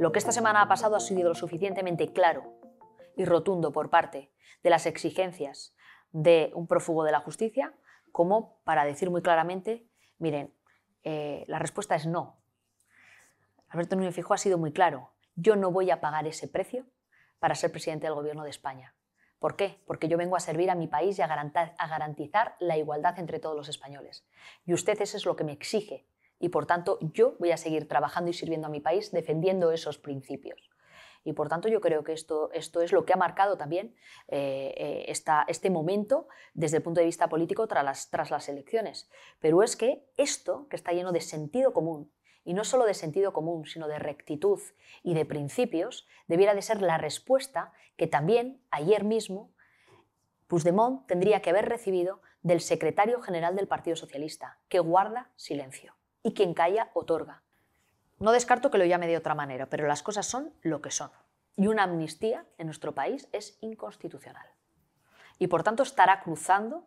Lo que esta semana ha pasado ha sido lo suficientemente claro y rotundo por parte de las exigencias de un prófugo de la justicia como para decir muy claramente, miren, eh, la respuesta es no. Alberto Núñez Fijo ha sido muy claro, yo no voy a pagar ese precio para ser presidente del Gobierno de España. ¿Por qué? Porque yo vengo a servir a mi país y a garantizar, a garantizar la igualdad entre todos los españoles. Y usted eso es lo que me exige y por tanto yo voy a seguir trabajando y sirviendo a mi país defendiendo esos principios. Y por tanto yo creo que esto, esto es lo que ha marcado también eh, eh este momento desde el punto de vista político tras las, tras las elecciones. Pero es que esto, que está lleno de sentido común, y no solo de sentido común, sino de rectitud y de principios, debiera de ser la respuesta que también ayer mismo Puigdemont tendría que haber recibido del secretario general del Partido Socialista, que guarda silencio y quien calla otorga. No descarto que lo llame de otra manera, pero las cosas son lo que son. Y una amnistía en nuestro país es inconstitucional. Y por tanto estará cruzando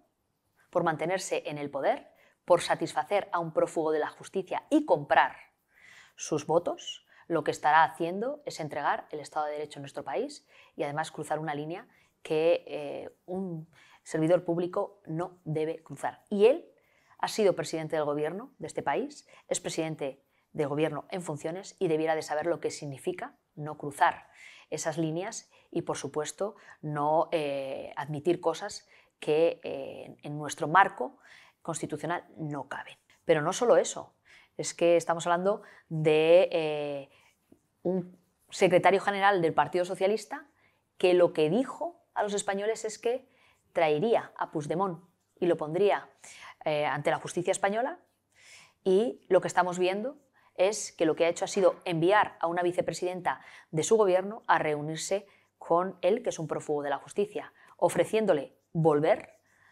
por mantenerse en el poder, por satisfacer a un prófugo de la justicia y comprar sus votos, lo que estará haciendo es entregar el Estado de Derecho en nuestro país y además cruzar una línea que eh, un servidor público no debe cruzar. Y él ha sido presidente del gobierno de este país, es presidente del gobierno en funciones y debiera de saber lo que significa no cruzar esas líneas y, por supuesto, no eh, admitir cosas que eh, en nuestro marco constitucional no caben. Pero no solo eso, es que estamos hablando de eh, un secretario general del Partido Socialista que lo que dijo a los españoles es que traería a Puigdemont y lo pondría eh, ante la justicia española y lo que estamos viendo es que lo que ha hecho ha sido enviar a una vicepresidenta de su gobierno a reunirse con él, que es un prófugo de la justicia, ofreciéndole volver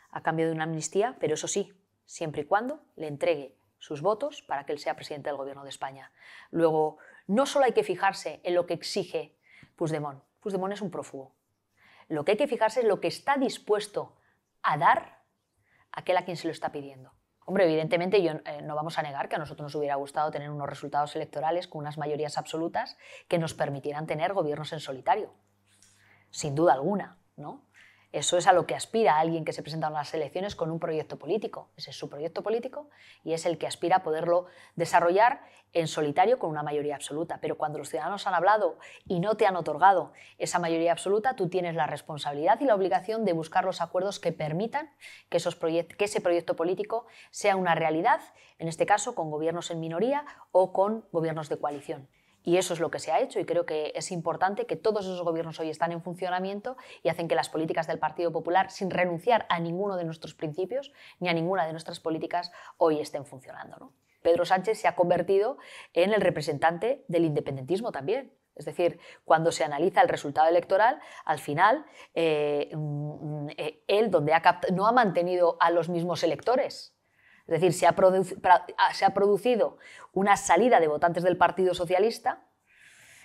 a cambio de una amnistía, pero eso sí, siempre y cuando le entregue sus votos para que él sea presidente del gobierno de España. Luego, no solo hay que fijarse en lo que exige Puigdemont, Puigdemont es un prófugo. Lo que hay que fijarse es lo que está dispuesto a dar aquel a quien se lo está pidiendo. Hombre, evidentemente yo, eh, no vamos a negar que a nosotros nos hubiera gustado tener unos resultados electorales con unas mayorías absolutas que nos permitieran tener gobiernos en solitario, sin duda alguna, ¿no? Eso es a lo que aspira alguien que se presenta a las elecciones con un proyecto político. Ese es su proyecto político y es el que aspira a poderlo desarrollar en solitario con una mayoría absoluta. Pero cuando los ciudadanos han hablado y no te han otorgado esa mayoría absoluta, tú tienes la responsabilidad y la obligación de buscar los acuerdos que permitan que, que ese proyecto político sea una realidad, en este caso con gobiernos en minoría o con gobiernos de coalición. Y eso es lo que se ha hecho y creo que es importante que todos esos gobiernos hoy están en funcionamiento y hacen que las políticas del Partido Popular, sin renunciar a ninguno de nuestros principios ni a ninguna de nuestras políticas, hoy estén funcionando. Pedro Sánchez se ha convertido en el representante del independentismo también. Es decir, cuando se analiza el resultado electoral, al final eh, mm, mm, eh, él donde no ha mantenido a los mismos electores, es decir, ah, se ha, producido una salida de votantes del Partido Socialista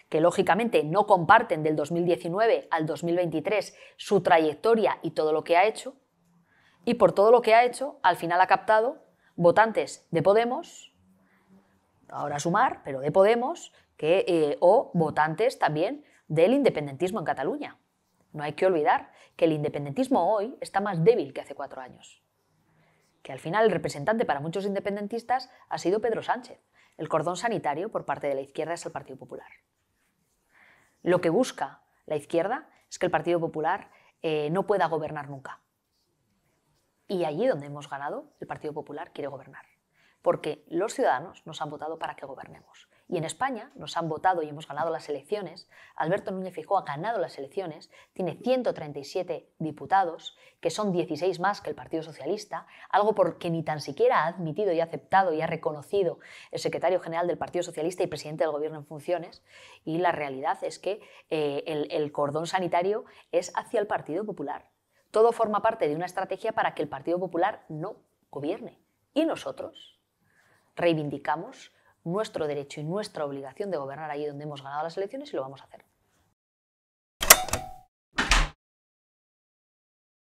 que lógicamente no comparten del 2019 al 2023 su trayectoria y todo lo que ha hecho, y por todo lo que ha hecho, al final ha captado votantes de Podemos, ahora sumar, pero de Podemos, que, eh, o votantes también del independentismo en Cataluña. No hay que olvidar que el independentismo hoy está más débil que hace cuatro años que al final el representante para muchos independentistas ha sido Pedro Sánchez. El cordón sanitario por parte de la izquierda es el Partido Popular. Lo que busca la izquierda es que el Partido Popular eh, no pueda gobernar nunca. Y allí donde hemos ganado, el Partido Popular quiere gobernar. Porque los ciudadanos nos han votado para que gobernemos. Y en España nos han votado y hemos ganado las elecciones. Alberto Núñez Fijó ha ganado las elecciones, tiene 137 diputados, que son 16 más que el Partido Socialista, algo porque ni tan siquiera ha admitido y ha aceptado y ha reconocido el secretario general del Partido Socialista y presidente del Gobierno en funciones. Y la realidad es que eh, el cordón sanitario es hacia el Partido Popular. Todo forma parte de una estrategia para que el Partido Popular no gobierne. Y nosotros reivindicamos nuestro derecho y nuestra obligación de gobernar allí donde hemos ganado las elecciones y lo vamos a hacer.